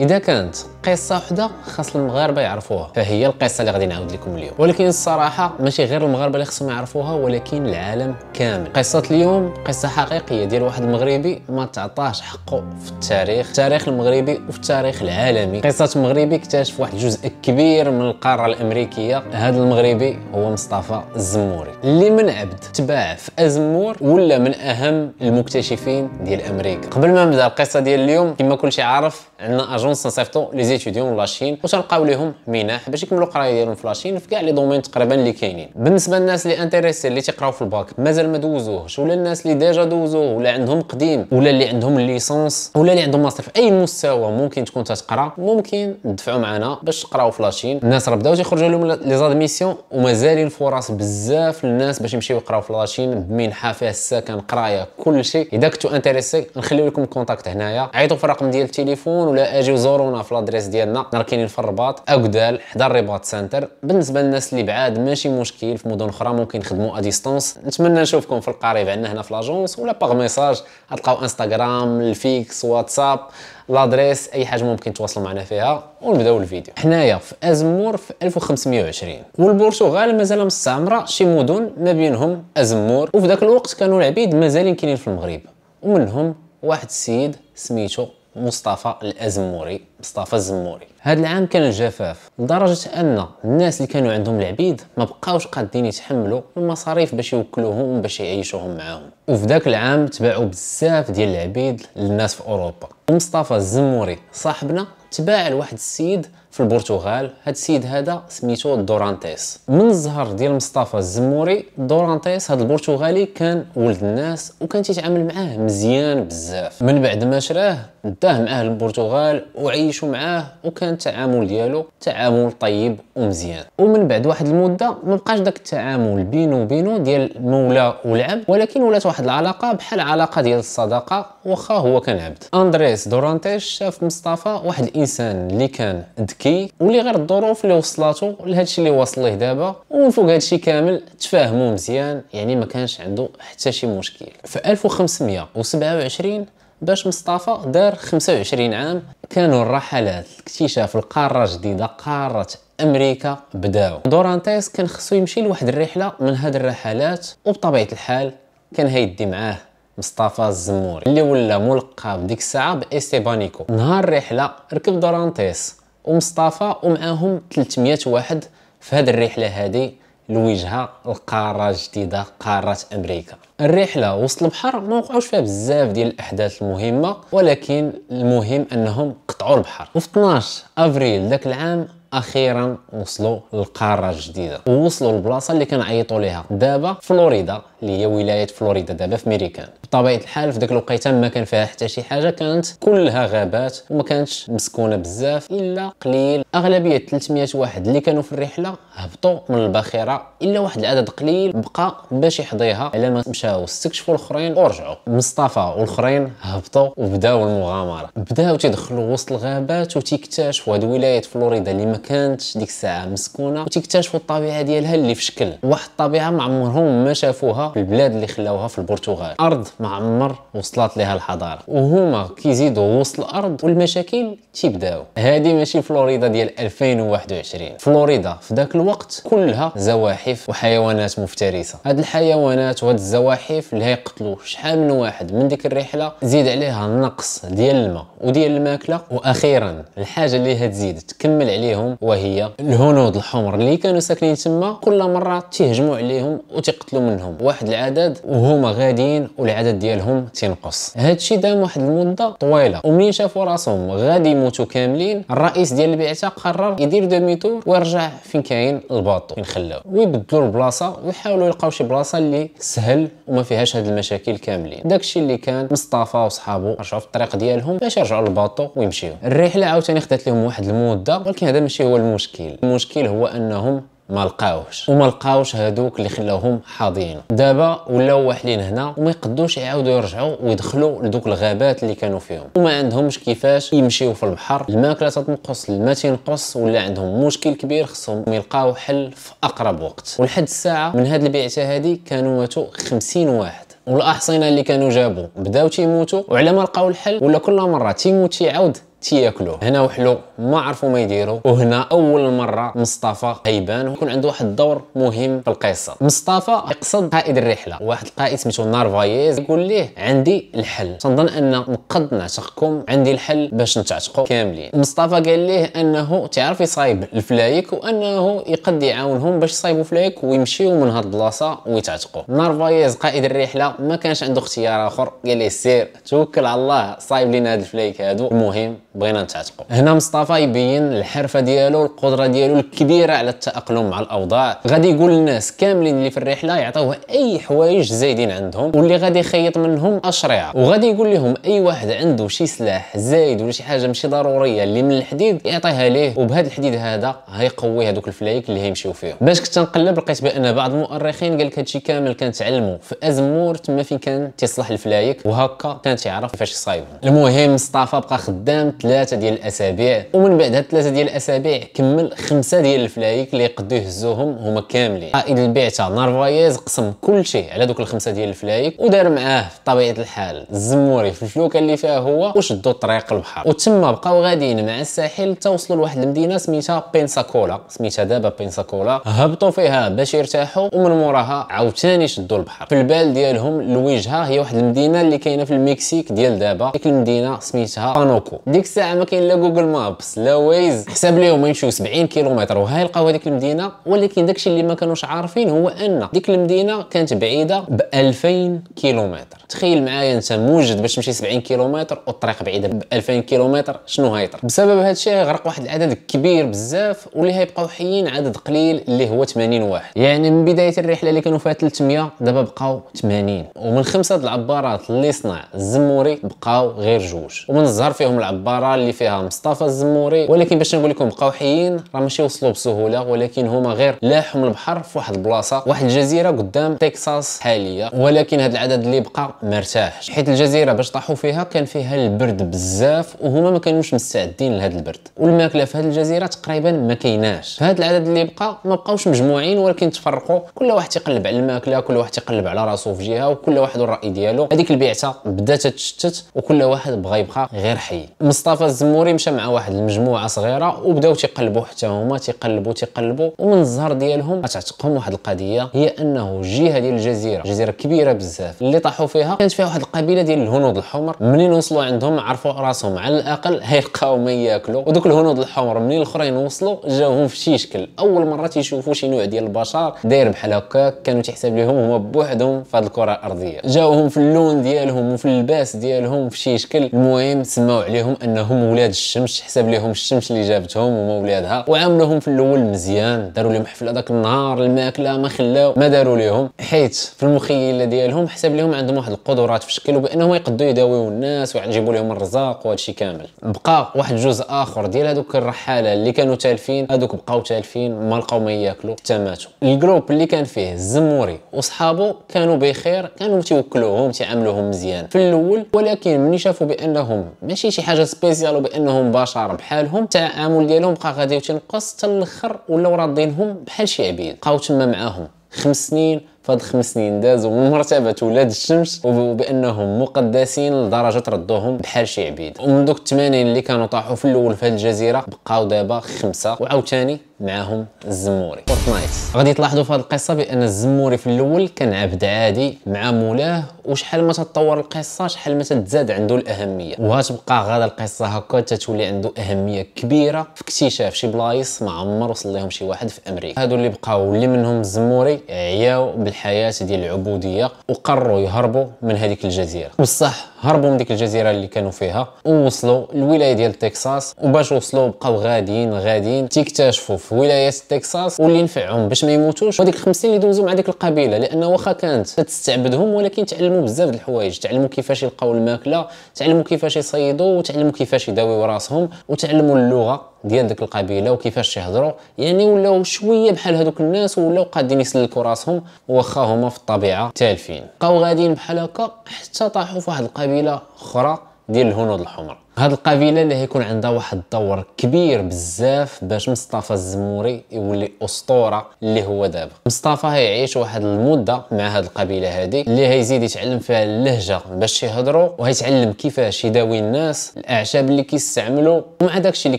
اذا كانت قصه وحده خاص المغاربه يعرفوها فهي القصه اللي غادي نعاود لكم اليوم ولكن الصراحه ماشي غير المغاربه اللي خصهم يعرفوها ولكن العالم كامل قصه اليوم قصه حقيقيه ديال واحد المغربي ما تعطاش حقه في التاريخ التاريخ المغربي وفي التاريخ العالمي قصه مغربي اكتشف واحد الجزء كبير من القاره الامريكيه هذا المغربي هو مصطفى الزموري اللي من عبد تباع في ازمور ولا من اهم المكتشفين ديال امريكا قبل ما نبدا القصه ديال اليوم كما كلشي عارف عندنا جونس نصيفطوا لي زيتيديون لاشين وتلقاو ليهم منح باش يكملوا القرايه ديالهم في لاشين في كاع لي دومين تقريبا اللي كاينين بالنسبه للناس اللي انتريسي اللي تيقراو في الباك مازال ما دوزوهش ولا الناس اللي ديجا دوزوه ولا عندهم قديم ولا اللي عندهم الليسونس ولا اللي عندهم ماستر في اي مستوى ممكن تكون تتقرا ممكن تدفعوا معنا باش تقراو في لاشين الناس راه بداو تيخرجوا لهم لي زادميسيون ومازال الفرص بزاف للناس باش يمشيو يقراو في لاشين بمنحه فيها السكن قرايه كل شيء اذا كنتو انتريسي نخليو لكم الكونتاكت هنايا عيطوا في الرقم ديال التليفون ولا اجيو زورونا في لادريس ديالنا راه كاينين في الرباط اكدال حدا الرباط سنتر بالنسبه للناس اللي بعاد ماشي مشكل في مدن اخرى ممكن نخدموا ديستونس نتمنى نشوفكم في القريب عندنا هنا في لاجونس ولا باغ ميساج غتلقاو انستغرام الفيكس واتساب لادريس اي حاجه ممكن تواصلوا معنا فيها ونبداو الفيديو حنايا في ازمور في 1520 والبرتغال مازال مستعمره شي مدن ما بينهم ازمور وفي ذاك الوقت كانوا العبيد مازالين كاينين في المغرب ومنهم واحد السيد سميتو مصطفى الازموري مصطفى الزموري هذا العام كان الجفاف لدرجه ان الناس اللي كانوا عندهم العبيد ما بقاوش قادين يتحملوا المصاريف باش يوكلوهم باش يعيشوهم معاهم وفي ذاك العام تباعوا بزاف ديال العبيد للناس في اوروبا ومصطفى الزموري صاحبنا تباع لواحد السيد في البرتغال هاد السيد هذا سميتو دورانتيس من الزهر ديال مصطفى الزموري دورانتيس هاد البرتغالي كان ولد الناس وكان تيتعامل معاه مزيان بزاف من بعد ما شراه داه معاه للبرتغال وعي عايشوا معاه وكان التعامل ديالو تعامل طيب ومزيان ومن بعد واحد المده ما بقاش داك التعامل بينه وبينه ديال مولا والعبد ولكن ولات واحد العلاقه بحال علاقه ديال الصداقه واخا هو كان عبد اندريس دورانتيش شاف مصطفى واحد الانسان اللي كان ذكي واللي غير الظروف اللي وصلاته لهادشي اللي واصل ليه دابا ومن فوق هادشي كامل تفاهموا مزيان يعني ما كانش عنده حتى شي مشكل في 1527 باش مصطفى دار 25 عام كانوا الرحلات لاكتشاف القارة الجديده قارة امريكا بداو دورانتيس كان خصو يمشي لواحد الرحلة من هاد الرحلات وبطبيعة الحال كان هيدي معاه مصطفى الزموري اللي ولا ملقب ديك الساعه باستيبانيكو نهار الرحله ركب دورانتيس ومصطفى ومعاهم 300 واحد في هاد الرحله هادي لوجهه القاره الجديده قاره امريكا الرحله وسط البحر ما وقعوش فيها بزاف ديال الاحداث المهمه ولكن المهم انهم قطعوا البحر وفي 12 افريل ذاك العام اخيرا وصلوا للقاره الجديده ووصلوا للبلاصه اللي كنعيطوا ليها دابا فلوريدا اللي هي ولايه فلوريدا دابا في ميريكان بطبيعه الحال في ذاك الوقيته ما كان فيها حتى شي حاجه كانت كلها غابات وما كانتش مسكونه بزاف الا قليل اغلبيه 300 واحد اللي كانوا في الرحله هبطوا من الباخره الا واحد العدد قليل بقى باش يحضيها على ما مشاو استكشفوا الاخرين ورجعوا مصطفى والاخرين هبطوا وبداو المغامره بداو تيدخلوا وسط الغابات وتيكتشفوا هاد ولايه فلوريدا اللي ما كانتش ديك الساعه مسكونه وتكتشفوا الطبيعه ديالها اللي في شكل واحد الطبيعه ما عمرهم ما شافوها في البلاد اللي خلاوها في البرتغال ارض ما عمر وصلت لها الحضاره وهما كيزيدوا وسط الارض والمشاكل تيبداو هذه ماشي فلوريدا ديال 2021 فلوريدا في ذاك الوقت كلها زواحف وحيوانات مفترسه هاد الحيوانات وهاد الزواحف اللي هيقتلوا شحال من واحد من ديك الرحله زيد عليها النقص ديال الماء وديال الماكله واخيرا الحاجه اللي هتزيد تكمل عليهم ديالهم وهي الهنود الحمر اللي كانوا ساكنين تما كل مره تيهجموا عليهم وتيقتلوا منهم واحد العدد وهما غاديين والعدد ديالهم تينقص هادشي دام واحد المده طويله ومنين شافوا راسهم غادي يموتوا كاملين الرئيس ديال البعثه قرر يدير دوميتور ويرجع فين كاين الباطو فين خلاو ويبدلوا البلاصه ويحاولوا يلقاو شي بلاصه اللي سهل وما فيهاش هاد المشاكل كاملين داكشي اللي كان مصطفى وصحابه رجعوا في الطريق ديالهم باش يرجعوا للباطو ويمشيو الرحله عاوتاني خدات لهم واحد المده ولكن هذا ماشي هو المشكل المشكل هو انهم ما لقاوش وما لقاوش هادوك اللي خلاوهم حاضين دابا ولاو واحدين هنا وما يقدوش يعاودوا يرجعوا ويدخلوا لدوك الغابات اللي كانوا فيهم وما عندهمش كيفاش يمشيو في البحر الماكله تتنقص الماء تينقص ولا عندهم مشكل كبير خصهم يلقاو حل في اقرب وقت ولحد الساعه من هاد البعثه هادي كانوا ماتوا 50 واحد والاحصنه اللي كانوا جابوا بداو تيموتوا وعلى ما لقاو الحل ولا كل مره تيموت تيعاود تياكلوه هنا وحلو ما عرفوا ما يديروا وهنا اول مره مصطفى غيبان يكون عنده واحد الدور مهم في القصه مصطفى يقصد قائد الرحله واحد القائد سميتو نارفايز يقول ليه عندي الحل تنظن ان نقد نعتقكم عندي الحل باش نتعتقوا كاملين مصطفى قال ليه انه تعرف يصايب الفلايك وانه يقد يعاونهم باش يصايبوا فلايك ويمشيو من هاد البلاصه ويتعتقوا نارفايز قائد الرحله ما كانش عنده اختيار اخر قال ليه سير توكل على الله صايب لنا هاد الفلايك هادو المهم بغينا نتعتقوا هنا مصطفى يبين الحرفه ديالو القدره ديالو الكبيره على التاقلم مع الاوضاع غادي يقول للناس كاملين اللي في الرحله يعطوه اي حوايج زايدين عندهم واللي غادي يخيط منهم اشرعه وغادي يقول لهم اي واحد عنده شي سلاح زايد ولا شي حاجه ماشي ضروريه اللي من الحديد يعطيها ليه وبهذا الحديد هذا هيقوي هذوك الفلايك اللي هيمشيو فيهم باش كنت نقلب لقيت بان بعض المؤرخين قال لك هادشي كامل كان تعلمو في ازمور تما فين كان تيصلح الفلايك وهكا كان تيعرف كيفاش يصايبهم المهم مصطفى بقى خدام ثلاثه ديال الاسابيع ومن بعد هاد ثلاثه ديال الاسابيع كمل خمسه ديال الفلايك اللي يقدو يهزوهم هما كاملين عائد البيع تاع نارفايز قسم كل شيء على دوك الخمسه ديال الفلايك ودار معاه بطبيعه الحال الزموري في الفلوكه اللي فيها هو وشدو طريق البحر وتما بقاو غاديين مع الساحل توصلوا لواحد المدينه سميتها بينساكولا سميتها دابا بينساكولا هبطوا فيها باش يرتاحوا ومن موراها عاوتاني شدوا البحر في البال ديالهم الوجهه هي واحد المدينه اللي كاينه في المكسيك ديال دابا ديك المدينه سميتها بانوكو ديك الساعه ما كاين لا جوجل مابس لا ويز حساب ليهم يمشيو 70 كيلومتر وها يلقاو هذيك المدينه ولكن داكشي اللي ما كانوش عارفين هو ان ديك المدينه كانت بعيده ب 2000 كيلومتر تخيل معايا انت موجد باش تمشي 70 كيلومتر والطريق بعيده ب 2000 كيلومتر شنو هيطر بسبب هذا الشيء غرق واحد العدد كبير بزاف واللي هيبقاو حيين عدد قليل اللي هو 80 واحد يعني من بدايه الرحله اللي كانوا فيها 300 دابا بقاو 80 ومن خمسه العبارات اللي صنع الزموري بقاو غير جوج ومن الزهر فيهم العبارات المباراه اللي فيها مصطفى الزموري ولكن باش نقول لكم بقاو حيين راه ماشي وصلوا بسهوله ولكن هما غير لاحوا من البحر في واحد البلاصه واحد الجزيره قدام تكساس حاليا ولكن هذا العدد اللي بقى مرتاح حيت الجزيره باش طاحوا فيها كان فيها البرد بزاف وهما ما كانوش مستعدين لهذا البرد والماكله في هذه الجزيره تقريبا ما كايناش فهاد العدد اللي بقى ما بقاوش مجموعين ولكن تفرقوا كل واحد تيقلب على الماكله كل واحد تيقلب على راسو في جهه وكل واحد الراي ديالو هذيك البيعه بدات تتشتت وكل واحد بغى يبقى غير حي مصطفى مصطفى الزموري مشى مع واحد المجموعه صغيره وبداو تيقلبوا حتى هما تيقلبوا تيقلبوا ومن الزهر ديالهم تعتقهم واحد القضيه هي انه الجهه ديال الجزيره جزيره كبيره بزاف اللي طاحوا فيها كانت فيها واحد القبيله ديال الهنود الحمر منين وصلوا عندهم عرفوا راسهم على الاقل هيلقاو ما ياكلوا ودوك الهنود الحمر منين الاخرين وصلوا جاهم في شي شكل اول مره تيشوفوا شي نوع ديال البشر داير بحال هكاك كانوا تيحسب ليهم هما بوحدهم في هذه الكره الارضيه جاوهم في اللون ديالهم وفي اللباس ديالهم في شي شكل المهم سمعوا عليهم ان انهم ولاد الشمس حساب لهم الشمس اللي جابتهم هما ولادها وعاملوهم في الاول مزيان داروا لهم حفله داك النهار الماكله ما خلاو ما داروا لهم حيت في المخيله ديالهم حساب لهم عندهم واحد القدرات في شكل وبانهم يقدروا يداويو الناس ويجيبوا لهم الرزاق وهادشي كامل بقى واحد الجزء اخر ديال هذوك الرحاله اللي كانوا تالفين هذوك بقاو تالفين ما لقاو ما ياكلوا حتى ماتوا الجروب اللي كان فيه الزموري وصحابه كانوا بخير كانوا تيوكلوهم تيعاملوهم مزيان في الاول ولكن ملي شافوا بانهم ماشي شي حاجه سبيسيال سبيسيالو بانهم بشر بحالهم التعامل ديالهم بقى غادي تنقص حتى الاخر ولاو راضينهم بحال شي عبيد بقاو تما معاهم خمس سنين فهاد الخمس سنين دازوا من مرتبه ولاد الشمس وبانهم مقدسين لدرجه ردوهم بحال شي عبيد ومن دوك 80 اللي كانوا طاحوا في الاول في هاد الجزيره بقاو دابا خمسه وعاوتاني معاهم الزموري فورتنايت غادي تلاحظوا في هذه القصه بان الزموري في الاول كان عبد عادي مع مولاه وشحال ما تتطور القصه شحال ما تتزاد عنده الاهميه وهتبقى غادا القصه هكا تتولي عنده اهميه كبيره في اكتشاف شي بلايص ما عمر وصل لهم شي واحد في امريكا هادو اللي بقاو اللي منهم الزموري عياو بال الحياه ديال العبوديه وقرروا يهربوا من هذيك الجزيره بصح هربوا من ديك الجزيره اللي كانوا فيها ووصلوا للولايه ديال تكساس وباش وصلوا بقاو غاديين غاديين تيكتشفوا في ولايه تكساس واللي نفعهم باش ما يموتوش وديك الخمسين اللي دوزوا مع ديك القبيله لان واخا كانت تستعبدهم ولكن تعلموا بزاف الحوايج تعلموا كيفاش يلقاو الماكله تعلموا كيفاش يصيدوا وتعلموا كيفاش يداويو راسهم وتعلموا اللغه ديال ديك القبيله وكيفاش يهضروا يعني ولاو شويه بحال هذوك الناس ولاو قادين يسلكوا راسهم واخا هما في الطبيعه تالفين بقاو غاديين بحال هكا حتى طاحوا في واحد القبيله قبيله اخرى ديال الهنود الحمر هاد القبيله اللي هيكون عندها واحد الدور كبير بزاف باش مصطفى الزموري يولي اسطوره اللي هو دابا مصطفى هيعيش واحد المده مع هاد القبيله هادي اللي هيزيد يتعلم فيها اللهجه باش يهضروا وهيتعلم كيفاش يداوي الناس الاعشاب اللي كيستعملوا ومع داكشي اللي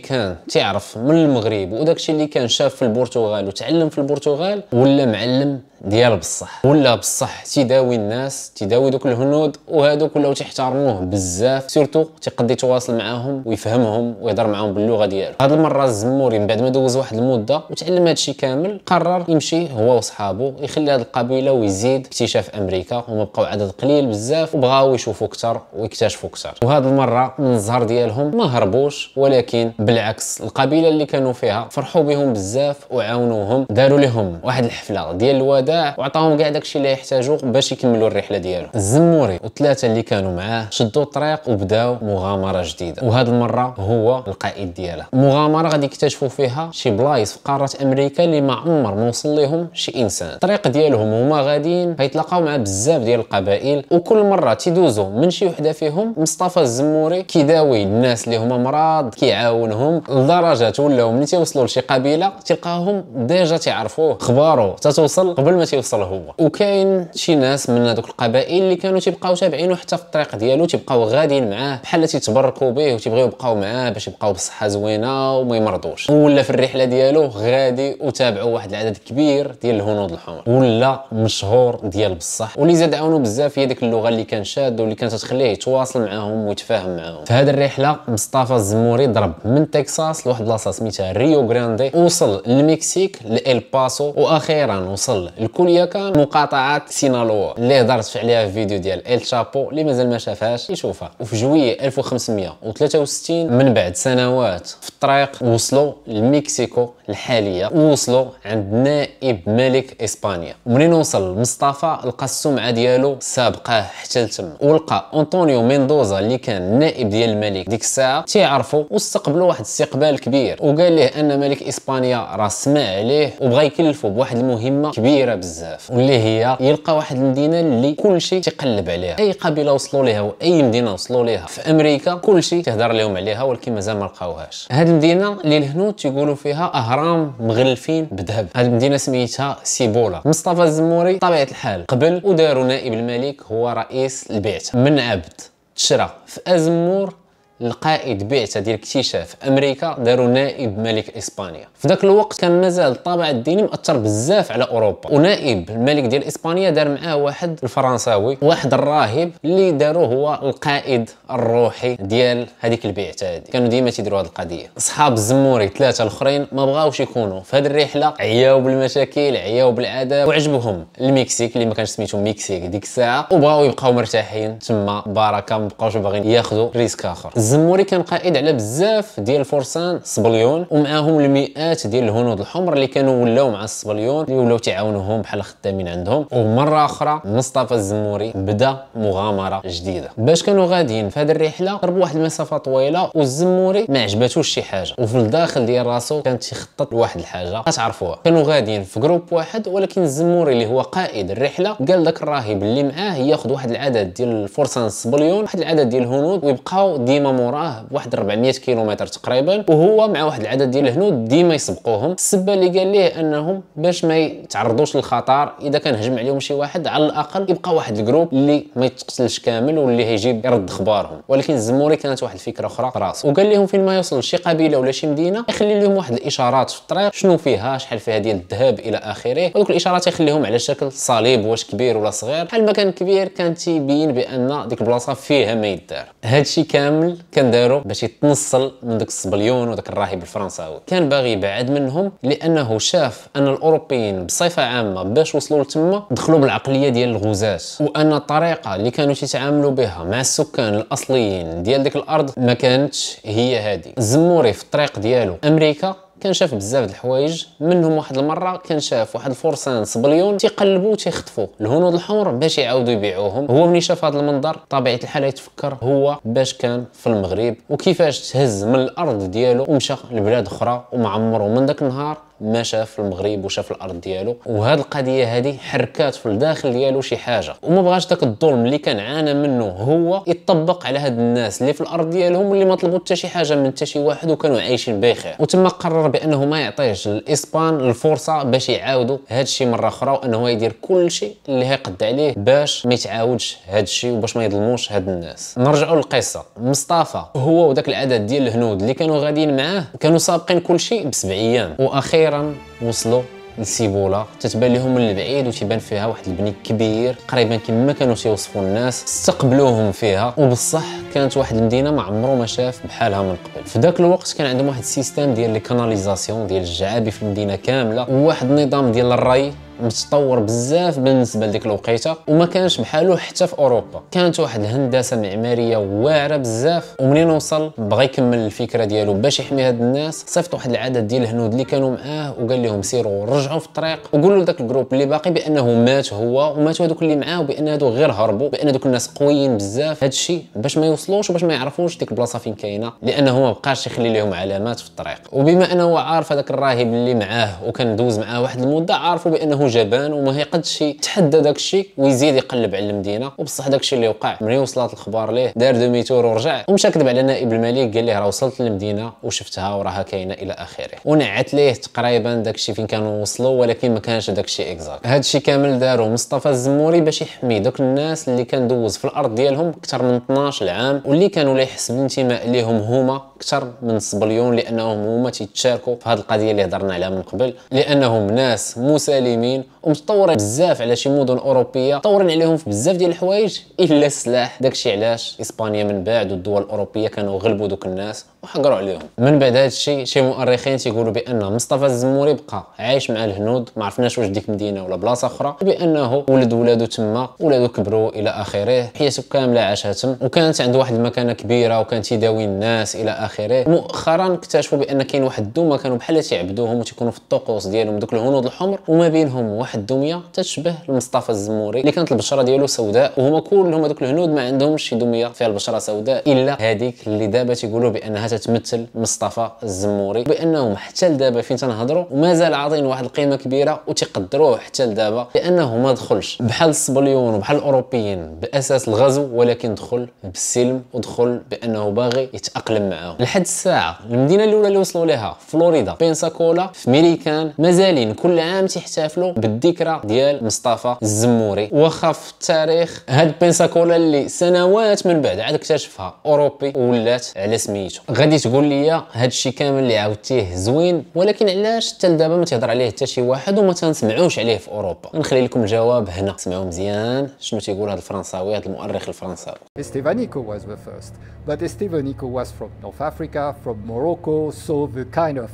كان تعرف من المغرب وداكشي اللي كان شاف في البرتغال وتعلم في البرتغال ولا معلم ديال بصح ولا بصح تيداوي الناس تيداوي دوك الهنود وهادوك ولاو تيحترموه بزاف سورتو تيقد يتواصل معاهم ويفهمهم ويهضر معاهم باللغه ديالو هاد المره الزموري من بعد ما دوز واحد المده وتعلم هادشي كامل قرر يمشي هو وصحابو يخلي هاد القبيله ويزيد اكتشاف امريكا هما بقاو عدد قليل بزاف وبغاو يشوفوا اكثر ويكتشفوا اكثر وهاد المره من الزهر ديالهم ما هربوش ولكن بالعكس القبيله اللي كانوا فيها فرحوا بهم بزاف وعاونوهم داروا لهم واحد الحفله ديال الوداع وعطاهم كاع داكشي اللي يحتاجوا باش يكملوا الرحله ديالو الزموري والثلاثه اللي كانوا معاه شدوا الطريق وبداو مغامره جديده وهاد المره هو القائد ديالها مغامره غادي يكتشفوا فيها شي بلايص في قاره امريكا اللي ما عمر ما وصل لهم شي انسان الطريق ديالهم هما غاديين غيتلاقاو مع بزاف ديال القبائل وكل مره تيدوزوا من شي وحده فيهم مصطفى الزموري كيداوي الناس اللي هما مراض كيعاونهم لدرجه ولاو ملي تيوصلوا لشي قبيله تلقاهم ديجا تيعرفوه اخباره تتوصل قبل ما تيوصل هو وكاين شي ناس من هذوك القبائل اللي كانوا تيبقاو تابعينه حتى في الطريق ديالو تيبقاو غاديين معاه بحال تيتبركوا به وتيبغيو يبقاو معاه باش يبقاو بصحه زوينه وما يمرضوش ولا في الرحله ديالو غادي وتابعوا واحد العدد كبير ديال الهنود الحمر ولا مشهور ديال بصح واللي زاد عاونو بزاف هي ديك اللغه اللي كان شاد واللي كانت تخليه يتواصل معاهم ويتفاهم معاهم في هذه الرحله مصطفى الزموري ضرب من تكساس لواحد بلاصه سميتها ريو غراندي وصل للمكسيك لالباسو واخيرا وصل الكليه كان مقاطعه سينالوا اللي هضرت عليها في فيديو ديال ال شابو اللي مازال ما شافهاش يشوفها وفي جوية 1563 من بعد سنوات في الطريق وصلوا للمكسيكو الحاليه ووصلوا عند نائب ملك اسبانيا ومنين وصل مصطفى لقى السمعه ديالو سابقاه حتى لتما ولقى انطونيو ميندوزا اللي كان نائب ديال الملك ديك الساعه تيعرفو واستقبلوا واحد استقبال كبير وقال ليه ان ملك اسبانيا راه سمع عليه وبغى يكلفو بواحد المهمه كبيره بزاف واللي هي يلقى واحد المدينه اللي كلشي تيقلب عليها اي قبيله وصلوا ليها واي مدينه وصلوا ليها في امريكا كلشي تهضر لهم عليها ولكن مازال ما لقاوهاش هاد المدينه اللي الهنود تيقولوا فيها اهرام حرام مغلفين بذهب هذه المدينه سميتها سيبولا مصطفى الزموري طبيعه الحال قبل وداروا نائب الملك هو رئيس البيت من عبد تشرى في ازمور القائد بعثه ديال اكتشاف امريكا داروا نائب ملك اسبانيا في ذاك الوقت كان مازال الطابع الديني مأثر بزاف على اوروبا ونائب الملك ديال اسبانيا دار معاه واحد الفرنساوي واحد الراهب اللي داروا هو القائد الروحي ديال هذيك البعثه هذه كانوا ديما تيديروا هذه القضيه اصحاب الزموري ثلاثه الاخرين ما بغاوش يكونوا في هذه الرحله عياو بالمشاكل عياو بالعداء وعجبهم المكسيك اللي ما كانش سميتو مكسيك ديك الساعه وبغاو يبقاو مرتاحين تما بركه ما بقاوش باغيين ياخذوا ريسك اخر الزموري كان قائد على بزاف ديال الفرسان صبليون ومعاهم المئات ديال الهنود الحمر اللي كانوا ولاو مع الصبليون اللي ولاو تعاونوهم بحال خدامين عندهم ومره اخرى مصطفى الزموري بدا مغامره جديده باش كانوا غاديين في هذه الرحله قربوا واحد المسافه طويله والزموري ما عجباتوش شي حاجه وفي الداخل ديال راسو كان تيخطط لواحد الحاجه كتعرفوها كانوا غاديين في جروب واحد ولكن الزموري اللي هو قائد الرحله قال داك الراهب اللي معاه ياخذ واحد العدد ديال الفرسان الصبليون واحد العدد ديال الهنود ويبقاو ديما موراه بواحد 400 كيلومتر تقريبا وهو مع واحد العدد ديال الهنود ديما يسبقوهم السبه اللي قال ليه انهم باش ما يتعرضوش للخطر اذا كان هجم عليهم شي واحد على الاقل يبقى واحد الجروب اللي ما يتقتلش كامل واللي هيجيب يرد اخبارهم ولكن الزموري كانت واحد الفكره اخرى في راسه وقال لهم فين ما يوصل شي قبيله ولا شي مدينه يخلي لهم واحد الاشارات في الطريق شنو فيها شحال فيها ديال الذهب الى اخره ودوك الاشارات يخليهم على شكل صليب واش كبير ولا صغير بحال ما كان كبير كان تيبين بان ديك البلاصه فيها ما يدار هادشي كامل كان دارو باش يتنصل من داك الصبليون وداك الراهب الفرنساوي كان باغي يبعد منهم لانه شاف ان الاوروبيين بصفه عامه باش وصلوا لتما دخلوا بالعقليه ديال الغزاس وان الطريقه اللي كانوا تيتعاملوا بها مع السكان الاصليين ديال ديك الارض ما كانتش هي هذه الزموري في الطريق ديالو امريكا كان شاف بزاف د الحوايج منهم واحد المره كان شاف واحد الفرسان صبليون تيقلبوا تيخطفوا الهنود الحمر باش يعاودوا يبيعوهم هو ملي شاف هذا المنظر طبيعه الحال يتفكر هو باش كان في المغرب وكيفاش تهز من الارض ديالو ومشى لبلاد اخرى وما عمره من داك النهار ما شاف المغرب وشاف الارض ديالو وهاد القضيه هذه حركات في الداخل ديالو شي حاجه وما بغاش داك الظلم اللي كان عانى منه هو يطبق على هاد الناس اللي في الارض ديالهم واللي ما طلبوا حتى شي حاجه من حتى شي واحد وكانوا عايشين بخير وتما قرر بانه ما يعطيش الاسبان الفرصه باش يعاودوا هاد الشيء مره اخرى وانه يدير كل شيء اللي هيقد عليه باش ما يتعاودش هاد الشيء وباش ما يظلموش هاد الناس نرجعوا للقصه مصطفى هو وداك العدد ديال الهنود اللي كانوا غاديين معاه كانوا سابقين كل شيء بسبع ايام واخيرا اخيرا وصلوا لسيبولا تتبان لهم من البعيد وتبان فيها واحد البني كبير قريبا كما كانوا تيوصفوا الناس استقبلوهم فيها وبصح كانت واحد المدينه ما عمرو ما شاف بحالها من قبل في ذاك الوقت كان عندهم واحد السيستم ديال لي كاناليزاسيون ديال الجعابي في المدينه كامله وواحد النظام ديال الري متطور بزاف بالنسبه لديك الوقيته وما كانش بحالو حتى في اوروبا كانت واحد الهندسه معماريه واعره بزاف ومنين وصل بغى يكمل الفكره ديالو باش يحمي هاد الناس صيفط واحد العدد ديال الهنود اللي كانوا معاه وقال لهم سيروا رجعوا في الطريق وقولوا لذاك الجروب اللي باقي بانه مات هو وماتوا هذوك اللي معاه وبان هادو غير هربوا بان هادوك الناس قويين بزاف هادشي باش ما يوصلوش وباش ما يعرفوش ديك البلاصه فين كاينه لانه ما بقاش يخلي لهم علامات في الطريق وبما انه عارف هذاك الراهب اللي معاه وكان دوز معاه واحد المده عارفوا بانه جبان وما هيقدش يتحدى الشيء ويزيد يقلب على المدينه وبصح داك الشيء اللي وقع ملي وصلت الاخبار ليه دار دوميتور ورجع ومشى كذب على نائب الملك قال ليه راه وصلت للمدينه وشفتها وراها كاينه الى اخره ونعت ليه تقريبا داك الشيء فين كانوا وصلوا ولكن ما كانش داك الشيء اكزاكت هادشي كامل داره مصطفى الزموري باش يحمي دوك الناس اللي كان دوز في الارض ديالهم اكثر من 12 عام واللي كانوا لا يحس بالانتماء ليهم هما اكثر من صبليون لانهم هما تيتشاركوا في هذه القضيه اللي هضرنا عليها من قبل لانهم ناس مسالمين متطورين ومتطورين بزاف على شي مدن اوروبيه طورين عليهم في بزاف ديال الحوايج الا السلاح داكشي علاش اسبانيا من بعد والدول الاوروبيه كانوا غلبوا دوك الناس وحقروا عليهم من بعد هذا الشيء شي مؤرخين تيقولوا بان مصطفى الزموري بقى عايش مع الهنود ما عرفناش واش ديك مدينه ولا بلاصه اخرى بانه ولد ولادو تما ولادو كبروا الى اخره حياته كامله عاشها تم وكانت عنده واحد المكانه كبيره وكان تيداوي الناس الى اخره مؤخرا اكتشفوا بان كاين واحد الدومه كانوا بحال تيعبدوهم وتيكونوا في الطقوس ديالهم دوك الهنود الحمر وما بينهم واحد الدميه تشبه لمصطفى الزموري اللي كانت البشره ديالو سوداء وهما كلهم هذوك الهنود ما عندهمش شي دميه فيها البشره سوداء الا هذيك اللي دابا تيقولوا بانها تتمثل مصطفى الزموري بانهم حتى لدابا فين تنهضروا ومازال عاطين واحد القيمه كبيره وتيقدروه حتى لدابا لانه ما دخلش بحال الصبليون وبحال الاوروبيين باساس الغزو ولكن دخل بالسلم ودخل بانه باغي يتاقلم معاهم لحد الساعه المدينه الاولى اللي وصلوا ليها فلوريدا بينساكولا في ميريكان مازالين كل عام تيحتفلوا بالذكرى ديال مصطفى الزموري واخا في التاريخ هاد بينساكولا اللي سنوات من بعد عاد اكتشفها اوروبي ولات على سميتو غادي تقول لي هذا الشيء كامل اللي عاودتيه زوين ولكن علاش حتى لدابا ما تهضر عليه حتى شي واحد وما تنسمعوش عليه في اوروبا نخلي لكم الجواب هنا سمعوا مزيان شنو تيقول هذا الفرنساوي هذا المؤرخ الفرنساوي Estevanico واز ذا فيرست بات Estevanico واز فروم نورث افريكا فروم موروكو سو ذا كايند اوف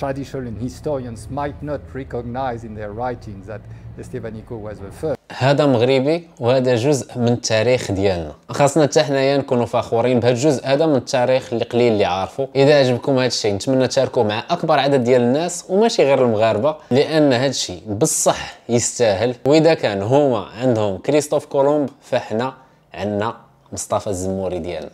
traditional historians might not recognize in their writings that استيفانيكو واز هذا مغربي وهذا جزء من التاريخ ديالنا خاصنا حتى حنايا نكونوا فخورين بهذا الجزء هذا من التاريخ اللي قليل اللي عارفه اذا عجبكم هذا الشيء نتمنى تشاركوه مع اكبر عدد ديال الناس وماشي غير المغاربه لان هذا الشيء بصح يستاهل واذا كان هما عندهم كريستوف كولومب فحنا عندنا مصطفى الزموري ديالنا